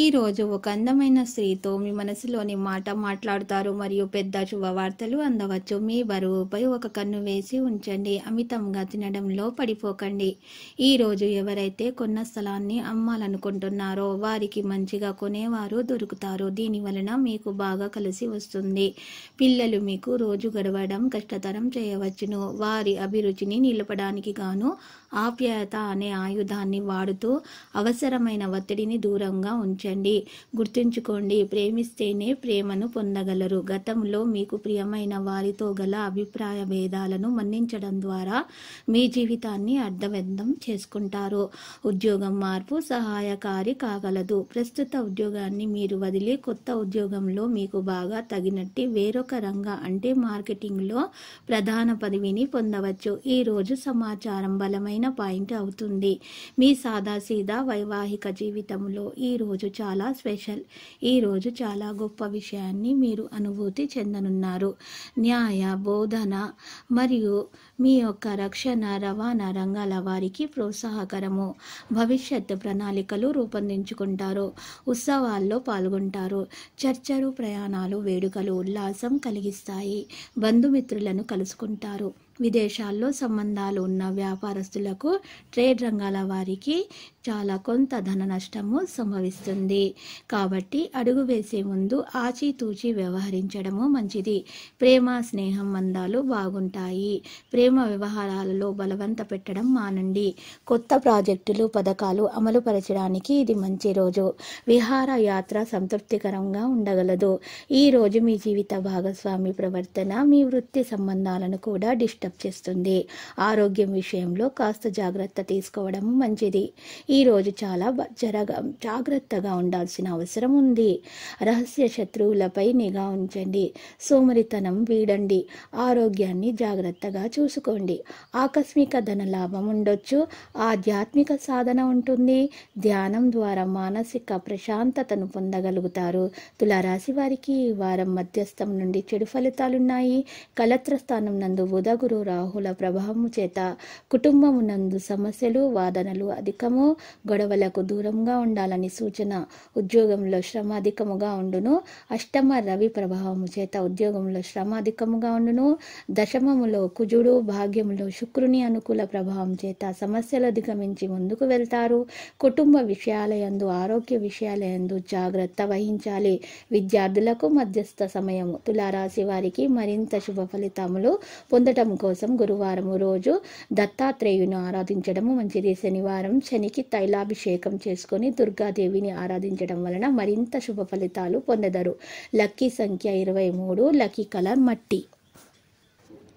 ఈరోజు ఒక అందమైన స్త్రీతో మీ మనసులోని మాట మాట్లాడుతారు మరియు పెద్ద శుభవార్తలు అందవచ్చు మీ బరువుపై ఒక కన్ను వేసి ఉంచండి అమితంగా తినడంలో పడిపోకండి ఈరోజు ఎవరైతే కొన్న స్థలాన్ని అమ్మాలనుకుంటున్నారో వారికి మంచిగా కొనేవారు దొరుకుతారు దీని వలన మీకు బాగా కలిసి వస్తుంది పిల్లలు మీకు రోజు గడవడం కష్టతరం చేయవచ్చును వారి అభిరుచిని నిలపడానికి గాను ఆప్యాయత అనే ఆయుధాన్ని వాడుతూ అవసరమైన ఒత్తిడిని దూరంగా ఉంచు ఉంచండి గుర్తుంచుకోండి ప్రేమిస్తేనే ప్రేమను పొందగలరు గతంలో మీకు ప్రియమైన వారితో గల అభిప్రాయ భేదాలను మన్నించడం ద్వారా మీ జీవితాన్ని అర్థవంతం చేసుకుంటారు ఉద్యోగం మార్పు సహాయకారి కాగలదు ప్రస్తుత ఉద్యోగాన్ని మీరు వదిలి కొత్త ఉద్యోగంలో మీకు బాగా తగినట్టు వేరొక రంగ అంటే మార్కెటింగ్లో ప్రధాన పదవిని పొందవచ్చు ఈరోజు సమాచారం బలమైన పాయింట్ అవుతుంది మీ సాదాసీదా వైవాహిక జీవితంలో ఈరోజు చాలా స్పెషల్ ఈరోజు చాలా గొప్ప విషయాన్ని మీరు అనుభూతి చెందనున్నారు న్యాయ బోధన మరియు మీ యొక్క రక్షణ రవాణా రంగాల వారికి ప్రోత్సాహకరము భవిష్యత్ ప్రణాళికలు రూపొందించుకుంటారు ఉత్సవాల్లో పాల్గొంటారు చర్చలు ప్రయాణాలు వేడుకలు ఉల్లాసం కలిగిస్తాయి బంధుమిత్రులను కలుసుకుంటారు విదేశాల్లో సంబంధాలు ఉన్న వ్యాపారస్తులకు ట్రేడ్ రంగాల వారికి చాలా కొంత ధన నష్టము సంభవిస్తుంది కాబట్టి అడుగు వేసే ముందు ఆచితూచి వ్యవహరించడము మంచిది ప్రేమ స్నేహం మందాలు బాగుంటాయి ప్రేమ వ్యవహారాలలో బలవంత పెట్టడం మానండి కొత్త ప్రాజెక్టులు పథకాలు అమలు పరచడానికి ఇది మంచి రోజు విహారయాత్ర సంతృప్తికరంగా ఉండగలదు ఈ రోజు మీ జీవిత భాగస్వామి ప్రవర్తన మీ వృత్తి సంబంధాలను కూడా డిస్టర్బ్ డిస్టర్బ్ చేస్తుంది ఆరోగ్యం విషయంలో కాస్త జాగ్రత్త తీసుకోవడం మంచిది ఈరోజు చాలా జరగా జాగ్రత్తగా ఉండాల్సిన అవసరం ఉంది రహస్య శత్రువులపై నిఘా ఉంచండి సోమరితనం వీడండి ఆరోగ్యాన్ని జాగ్రత్తగా చూసుకోండి ఆకస్మిక ధన లాభం ఉండొచ్చు ఆధ్యాత్మిక సాధన ఉంటుంది ధ్యానం ద్వారా మానసిక ప్రశాంతతను పొందగలుగుతారు తులారాశి వారికి ఈ వారం మధ్యస్థం నుండి చెడు ఫలితాలున్నాయి కలత్ర స్థానం నందు బుధ గురు రాహుల ప్రభావము చేత కుటుంబమునందు సమస్యలు వాదనలు అధికము గొడవలకు దూరంగా ఉండాలని సూచన ఉద్యోగంలో శ్రమ అధికముగా ఉండును అష్టమ రవి ప్రభావము చేత ఉద్యోగంలో శ్రమ అధికముగా ఉండును దశమములో కుజుడు భాగ్యములో శుక్రుని అనుకూల ప్రభావం చేత సమస్యలు అధిగమించి ముందుకు వెళ్తారు కుటుంబ విషయాలయందు ఆరోగ్య విషయాలయందు జాగ్రత్త వహించాలి విద్యార్థులకు మధ్యస్థ సమయము తులారాశి వారికి మరింత శుభ ఫలితములు పొందటం కోసం గురువారం రోజు దత్తాత్రేయుని ఆరాధించడము మంచిది శనివారం శనికి తైలాభిషేకం చేసుకొని దుర్గాదేవిని ఆరాధించడం వలన మరింత శుభ ఫలితాలు పొందెదరు లక్కీ సంఖ్య ఇరవై మూడు లక్కీ కలర్ మట్టి